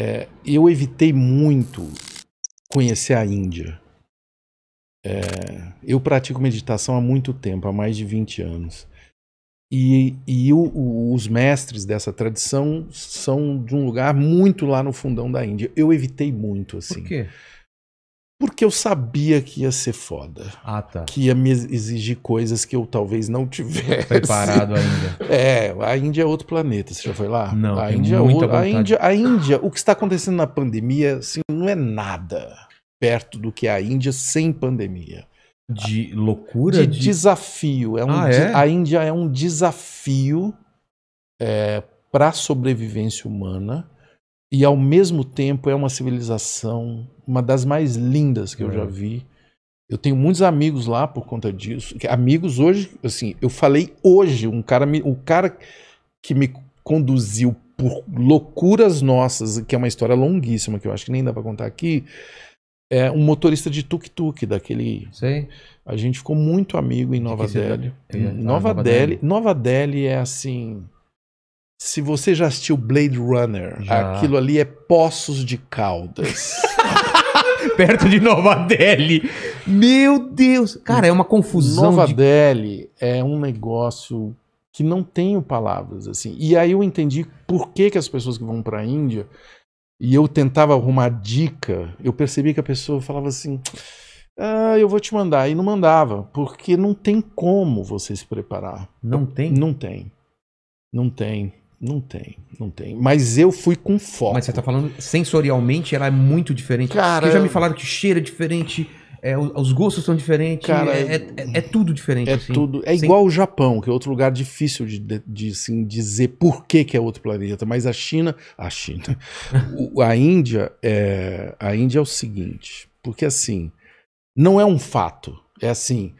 É, eu evitei muito conhecer a Índia. É, eu pratico meditação há muito tempo, há mais de 20 anos. E, e o, o, os mestres dessa tradição são de um lugar muito lá no fundão da Índia. Eu evitei muito, assim. Por quê? Porque eu sabia que ia ser foda. Ah, tá. Que ia me exigir coisas que eu talvez não tivesse. Preparado ainda. É, a Índia é outro planeta. Você já foi lá? Não. A Índia é outra. A Índia, a Índia, o que está acontecendo na pandemia, assim, não é nada perto do que a Índia sem pandemia. De loucura? De, de... desafio. É um ah, de... É? A Índia é um desafio é, para a sobrevivência humana e ao mesmo tempo é uma civilização, uma das mais lindas que eu já é. vi. Eu tenho muitos amigos lá por conta disso. Amigos hoje, assim, eu falei hoje, um cara me, o cara que me conduziu por loucuras nossas, que é uma história longuíssima que eu acho que nem dá para contar aqui, é um motorista de tuk-tuk daquele. Sim. A gente ficou muito amigo em Nova Delhi. Nova, Nova Delhi. Nova Delhi é assim, se você já assistiu Blade Runner, já. aquilo ali é Poços de Caldas. Perto de Nova Delhi. Meu Deus! Cara, é uma confusão. Nova de... Delhi é um negócio que não tenho palavras, assim. E aí eu entendi por que, que as pessoas que vão para a Índia e eu tentava arrumar dica, eu percebi que a pessoa falava assim: ah, eu vou te mandar. E não mandava, porque não tem como você se preparar. Não tem? Não tem. Não tem. Não tem, não tem. Mas eu fui com foco. Mas você tá falando sensorialmente, ela é muito diferente. Cara, Porque já me falaram que cheira é diferente, é, os gostos são diferentes, cara, é, é, é, tudo diferente. É assim. tudo. É igual o Japão, que é outro lugar difícil de, de, de assim, dizer por que, que é outro planeta. Mas a China, a China, o, a Índia é, a Índia é o seguinte, porque assim, não é um fato. É assim,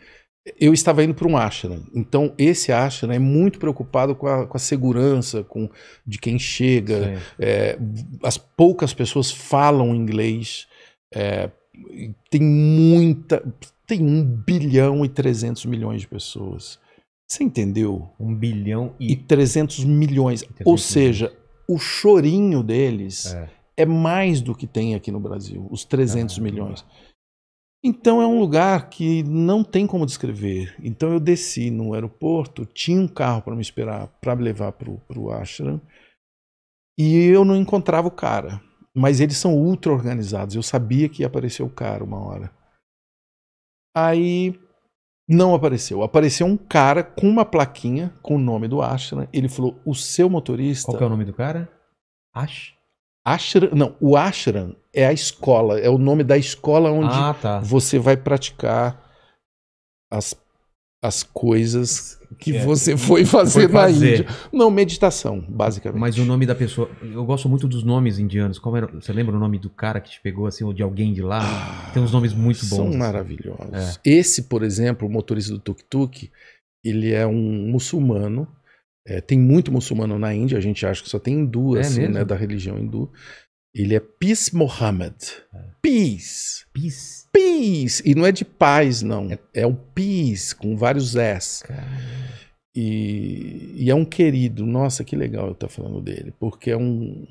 eu estava indo para um ashram. Então, esse ashram é muito preocupado com a, com a segurança com de quem chega. É, as poucas pessoas falam inglês. É, tem muita. Tem 1 bilhão e 300 milhões de pessoas. Você entendeu? 1 bilhão e, e 300 milhões. 300 Ou seja, milhões. o chorinho deles é. é. mais do que tem aqui no Brasil os 300 ah, milhões. Então é um lugar que não tem como descrever. Então eu desci no aeroporto, tinha um carro para me esperar, para me levar para o ashram, e eu não encontrava o cara. Mas eles são ultra organizados, eu sabia que ia aparecer o cara uma hora. Aí não apareceu. Apareceu um cara com uma plaquinha com o nome do ashram. Ele falou: "O seu motorista". Qual é o nome do cara? Ash Ashram, não, o ashram é a escola, é o nome da escola onde ah, tá. você vai praticar as, as coisas que é, você foi fazer, foi fazer na Índia. Não, meditação, basicamente. Mas o nome da pessoa, eu gosto muito dos nomes indianos. Como era, você lembra o nome do cara que te pegou assim ou de alguém de lá? Ah, Tem uns nomes muito bons. São assim. maravilhosos. É. Esse, por exemplo, o motorista do tuk-tuk, ele é um muçulmano é, tem muito muçulmano na Índia, a gente acha que só tem hindu, é assim, né, mesmo? né? Da religião hindu. Ele é Peace Mohammed. É. Peace. Peace. Peace. E não é de paz, não. É, é o Peace, com vários S. E, e, é um querido. Nossa, que legal eu estar falando dele. Porque é um.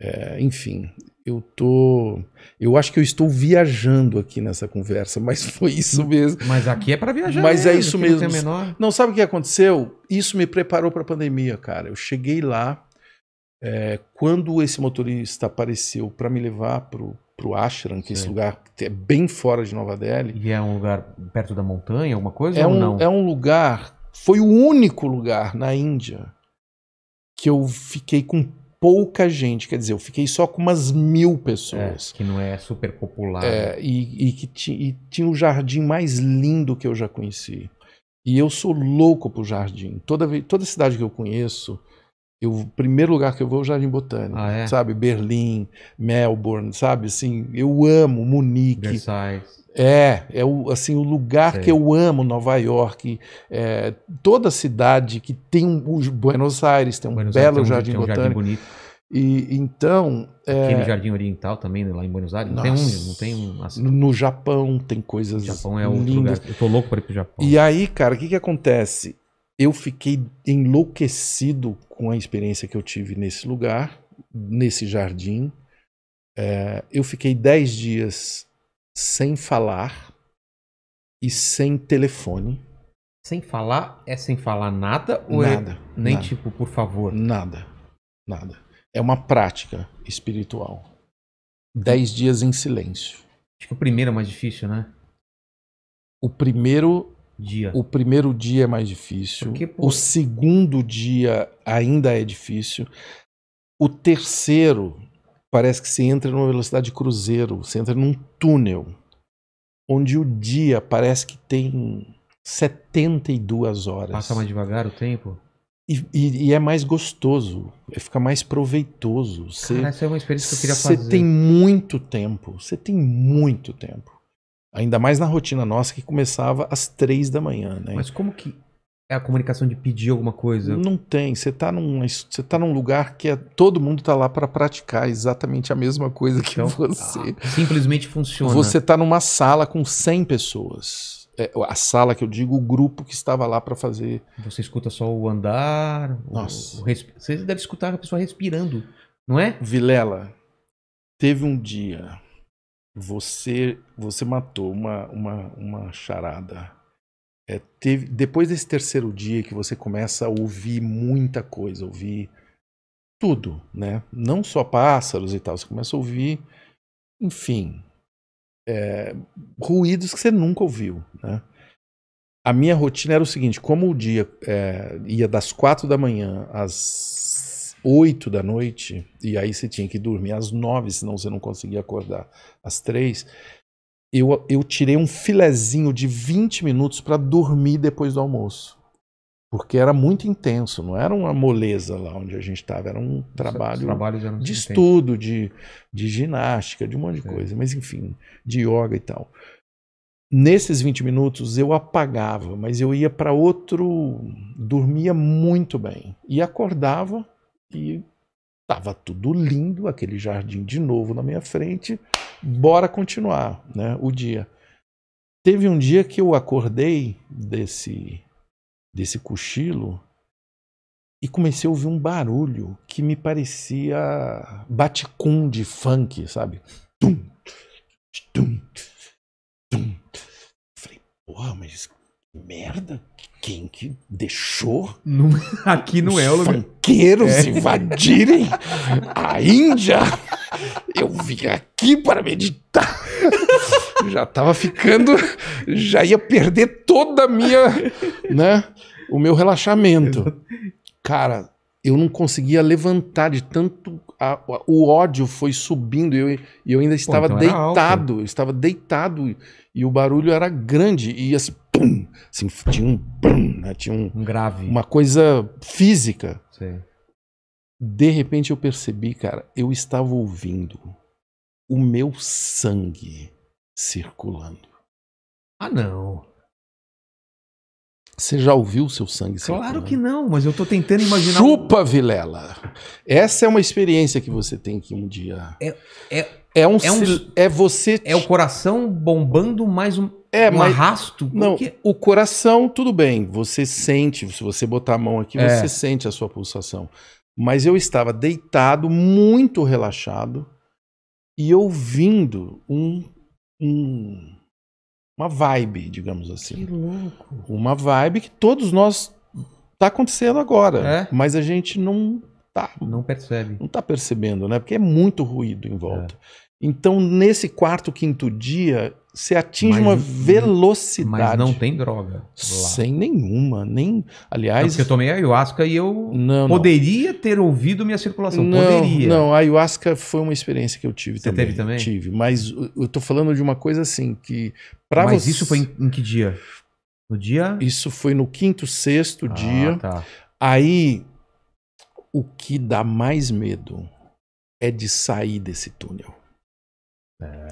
É, enfim, eu tô. Eu acho que eu estou viajando aqui nessa conversa, mas foi isso mesmo. Mas aqui é para viajar. Mas é mesmo, é isso mesmo. Não, menor... não, sabe o que aconteceu? Isso me preparou para a pandemia, cara. Eu cheguei lá, é, quando esse motorista apareceu para me levar pro pro Ashram, que é Sim. esse lugar é bem fora de Nova Delhi. E é um lugar perto da montanha, alguma coisa? É um, é um lugar. Foi o único lugar na Índia que eu fiquei com pouca gente. Quer dizer, eu fiquei só com umas mil pessoas. É, que não é super popular. É, né? e, e, que e tinha o jardim mais lindo que eu já conheci. E eu sou louco pro jardim. Toda, toda cidade que eu conheço, o primeiro lugar que eu vou é o Jardim Botânico. Ah, é? Sabe? Berlim, Melbourne, sabe? Assim, eu amo Munique. Versailles. É, é o, assim, o lugar é. que eu amo, Nova York, é, toda cidade que tem um, Buenos Aires, tem um Buenos belo Aires, tem um, jardim tem um Jardim e então. É, Aquele é, jardim oriental também, né, lá em Buenos Aires. não tem um. Não tem um assim, no Japão tem coisas. O Japão é outro lugar. Eu tô louco para ir pro Japão. E aí, cara, o que, que acontece? Eu fiquei enlouquecido com a experiência que eu tive nesse lugar, nesse jardim. É, eu fiquei 10 dias sem falar e sem telefone. Sem falar é sem falar nada ou é nada, é nem nada. tipo por favor? Nada, nada. É uma prática espiritual. Dez dias em silêncio. Acho que o primeiro é mais difícil, né? O primeiro dia. O primeiro dia é mais difícil. Porque, o segundo dia ainda é difícil. O terceiro parece que você entra numa velocidade de cruzeiro, você entra num túnel, onde o dia parece que tem 72 horas. Passa mais devagar o tempo? E, e, e é mais gostoso, é, fica mais proveitoso. Você, Cara, essa é uma experiência que eu queria fazer. Você tem muito tempo, você tem muito tempo. Ainda mais na rotina nossa que começava às três da manhã, né? Mas como que é a comunicação de pedir alguma coisa? Não tem. Você está num, você tá num lugar que é, todo mundo está lá para praticar exatamente a mesma coisa que então, você. Ah, simplesmente funciona. Você está numa sala com 100 pessoas. É, a sala que eu digo, o grupo que estava lá para fazer. Você escuta só o andar. Nossa. O, o resp... Você deve escutar a pessoa respirando, não é? Vilela, teve um dia. Você, você matou uma, uma, uma charada é, teve, depois desse terceiro dia que você começa a ouvir muita coisa, ouvir tudo, né? Não só pássaros e tal, você começa a ouvir, enfim, é, ruídos que você nunca ouviu, né? A minha rotina era o seguinte: como o dia é, ia das quatro da manhã às oito da noite, e aí você tinha que dormir às nove, senão você não conseguia acordar às três, eu, eu tirei um filezinho de 20 minutos para dormir depois do almoço. Porque era muito intenso, não era uma moleza lá onde a gente estava, era um trabalho de estudo, de, de ginástica, de um monte de é. coisa, mas enfim, de yoga e tal. Nesses 20 minutos eu apagava, mas eu ia para outro. dormia muito bem. E acordava e estava tudo lindo, aquele jardim de novo na minha frente, bora continuar né, o dia. Teve um dia que eu acordei desse, desse cochilo e comecei a ouvir um barulho que me parecia baticum de funk, sabe? Tum, tum, tum. Falei, porra, mas merda, quem que deixou? aqui não é Os funkeiros invadirem a Índia? Eu vim aqui aqui para meditar. já estava ficando, já ia perder toda a minha, né, o meu relaxamento. Cara, eu não conseguia levantar de tanto a, a, o ódio foi subindo e eu, eu ainda estava Pô, então deitado, eu estava deitado e, e, o barulho era grande e assim, pum, assim tinha um, pum, né, tinha um, um, grave, uma coisa física. Sim. De repente eu percebi, cara, eu estava ouvindo o meu sangue circulando. Ah, não. Você já ouviu o seu sangue circulando? Claro que não, mas eu estou tentando imaginar. Chupa, um... Vilela! Essa é uma experiência que você tem que um dia. É, é, é um, é, um, é você. É o coração bombando mais um, é, um mas, arrasto? não, é? o coração, tudo bem. Você sente, se você botar a mão aqui, é. você sente a sua pulsação. Mas eu estava deitado, muito relaxado e ouvindo um, um uma vibe, digamos assim. Que louco. Uma vibe que todos nós tá acontecendo agora, é? mas a gente não tá não percebe. Não tá percebendo, né? Porque é muito ruído em volta. É. Então, nesse quarto, quinto dia, você atinge mas, uma velocidade. Mas não tem droga. Lá. Sem nenhuma, nem. Aliás. Não, porque eu tomei ayahuasca e eu não, poderia não. ter ouvido minha circulação. Não, poderia. Não, a ayahuasca foi uma experiência que eu tive você também. Você teve também? Tive. Mas eu tô falando de uma coisa assim que. Pra mas você... isso foi em, em, que dia? No dia? Isso foi no quinto, sexto ah, dia. Tá. Aí, o que dá mais medo é de sair desse túnel. É.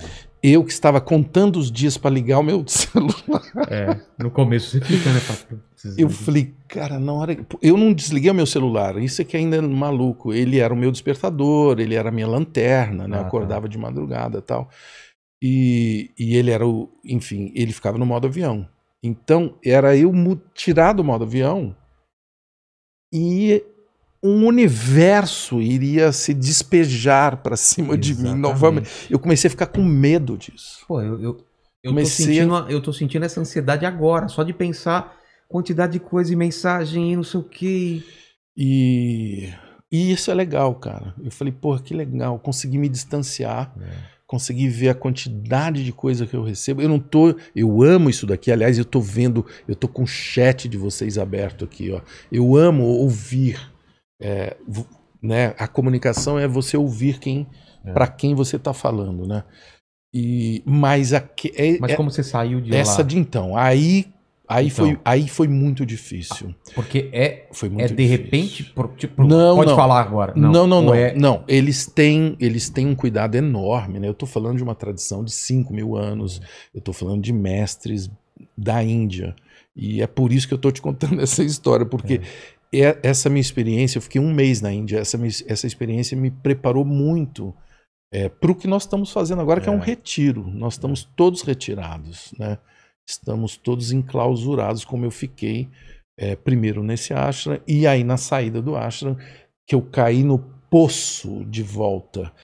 Eu que estava contando os dias para ligar o meu celular. É, no começo você fica, né, Eu falei, cara, na hora. Eu não desliguei o meu celular, isso é que é ainda é maluco. Ele era o meu despertador, ele era a minha lanterna, né? Ah, tá. acordava tá. de madrugada tal. E, e ele era o. Enfim, ele ficava no modo avião. Então, era eu tirar do modo avião e um universo iria se despejar para cima Exatamente. de mim novamente. Eu comecei a ficar com medo disso. Pô, eu, eu, eu, comecei... tô sentindo, eu tô sentindo essa ansiedade agora, só de pensar quantidade de coisa e mensagem e não sei o quê. E, e isso é legal, cara. Eu falei, porra, que legal. Consegui me distanciar. É. Consegui ver a quantidade de coisa que eu recebo. Eu não tô. Eu amo isso daqui. Aliás, eu tô vendo. Eu tô com o chat de vocês aberto aqui, ó. Eu amo ouvir é, né, a comunicação é você ouvir quem, é. para quem você está falando, né? E mas a é, mas é como você saiu de essa lá? de então aí aí então. foi aí foi muito difícil porque é foi é muito é de repente por, tipo, não, pode não. falar agora não não não não, é? não, eles têm eles têm um cuidado enorme né eu estou falando de uma tradição de 5 mil anos eu estou falando de mestres da Índia e é por isso que eu estou te contando essa história, porque é. É, essa minha experiência, eu fiquei um mês na Índia, essa, essa experiência me preparou muito é, para o que nós estamos fazendo agora, que é, é um retiro. Nós estamos é. todos retirados, né? Estamos todos enclausurados, como eu fiquei é, primeiro nesse ashram e aí na saída do ashram, que eu caí no poço de volta